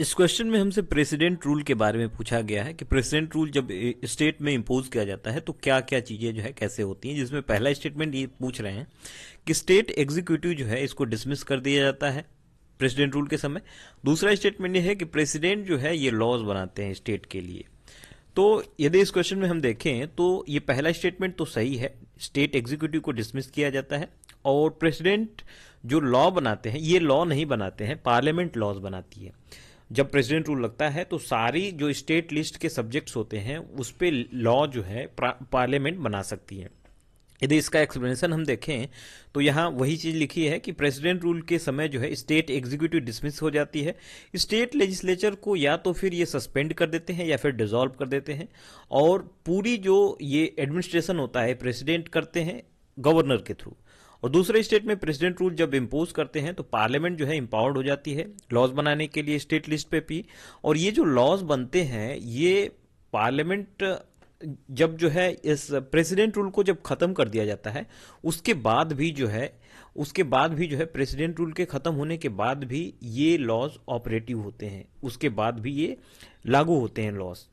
इस क्वेश्चन में हमसे प्रेसिडेंट रूल के बारे में पूछा गया है कि प्रेसिडेंट रूल जब स्टेट में इम्पोज किया जाता है तो क्या क्या चीज़ें जो है कैसे होती हैं जिसमें पहला स्टेटमेंट ये पूछ रहे हैं कि स्टेट एग्जीक्यूटिव जो है इसको डिसमिस कर दिया जाता है प्रेसिडेंट रूल के समय दूसरा स्टेटमेंट ये है कि प्रेसिडेंट जो है ये लॉज बनाते हैं स्टेट के लिए तो यदि इस क्वेश्चन में हम देखें तो ये पहला स्टेटमेंट तो सही है स्टेट एग्जीक्यूटिव को डिसमिस किया जाता है और प्रेसिडेंट जो लॉ बनाते हैं ये लॉ नहीं बनाते हैं पार्लियामेंट लॉज बनाती है जब प्रेसिडेंट रूल लगता है तो सारी जो स्टेट लिस्ट के सब्जेक्ट्स होते हैं उस पर लॉ जो है पार्लियामेंट बना सकती है यदि इसका एक्सप्लेनेशन हम देखें तो यहाँ वही चीज़ लिखी है कि प्रेसिडेंट रूल के समय जो है स्टेट एग्जीक्यूटिव डिसमिस हो जाती है स्टेट लेजिस्लेचर को या तो फिर ये सस्पेंड कर देते हैं या फिर डिजॉल्व कर देते हैं और पूरी जो ये एडमिनिस्ट्रेशन होता है प्रेसिडेंट करते हैं गवर्नर के थ्रू और दूसरे स्टेट में प्रेसिडेंट रूल जब इम्पोज करते हैं तो पार्लियामेंट जो है इम्पावर्ड हो जाती है लॉज बनाने के लिए स्टेट लिस्ट पे भी और ये जो लॉज बनते हैं ये पार्लियामेंट जब जो है इस प्रेसिडेंट रूल को जब खत्म कर दिया जाता है उसके बाद भी जो है उसके बाद भी जो है प्रेसिडेंट रूल के खत्म होने के बाद भी ये लॉज ऑपरेटिव होते हैं उसके बाद भी ये लागू होते हैं लॉज